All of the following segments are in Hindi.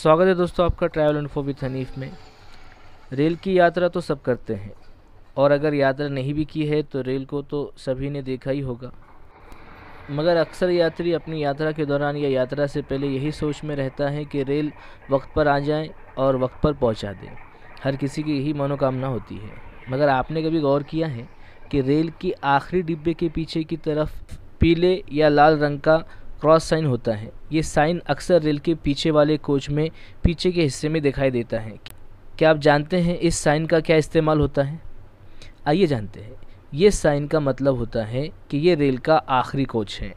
स्वागत है दोस्तों आपका ट्रैवल इन्फो विथ हनीफ में रेल की यात्रा तो सब करते हैं और अगर यात्रा नहीं भी की है तो रेल को तो सभी ने देखा ही होगा मगर अक्सर यात्री अपनी यात्रा के दौरान या यात्रा से पहले यही सोच में रहता है कि रेल वक्त पर आ जाए और वक्त पर पहुंचा दे हर किसी की यही मनोकामना होती है मगर आपने कभी गौर किया है कि रेल की आखिरी डिब्बे के पीछे की तरफ पीले या लाल रंग का क्रॉस साइन होता है ये साइन अक्सर रेल के पीछे वाले कोच में पीछे के हिस्से में दिखाई देता है क्या आप जानते हैं इस साइन का क्या इस्तेमाल होता है आइए जानते हैं ये साइन का मतलब होता है कि ये रेल का आखिरी कोच है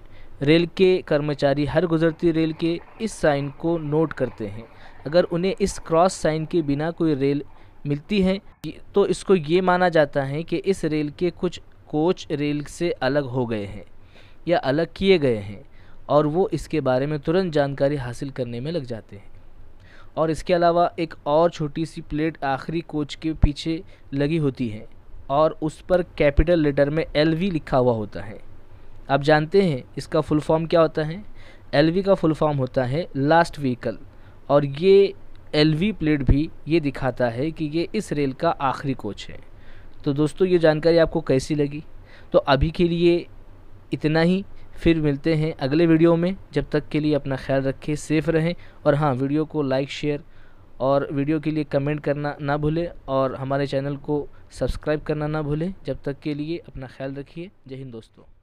रेल के कर्मचारी हर गुजरती रेल के इस साइन को नोट करते हैं अगर उन्हें इस क्रॉस साइन के बिना कोई रेल मिलती है तो इसको ये माना जाता है कि इस रेल के कुछ कोच रेल से अलग हो गए हैं या अलग किए गए हैं और वो इसके बारे में तुरंत जानकारी हासिल करने में लग जाते हैं और इसके अलावा एक और छोटी सी प्लेट आखिरी कोच के पीछे लगी होती है और उस पर कैपिटल लेटर में एल वी लिखा हुआ होता है आप जानते हैं इसका फुल फॉर्म क्या होता है एल वी का फुल फॉर्म होता है लास्ट व्हीकल और ये एल वी प्लेट भी ये दिखाता है कि ये इस रेल का आखिरी कोच है तो दोस्तों ये जानकारी आपको कैसी लगी तो अभी के लिए इतना ही फिर मिलते हैं अगले वीडियो में जब तक के लिए अपना ख्याल रखें सेफ़ रहें और हाँ वीडियो को लाइक शेयर और वीडियो के लिए कमेंट करना ना भूलें और हमारे चैनल को सब्सक्राइब करना ना भूलें जब तक के लिए अपना ख्याल रखिए जय हिंद दोस्तों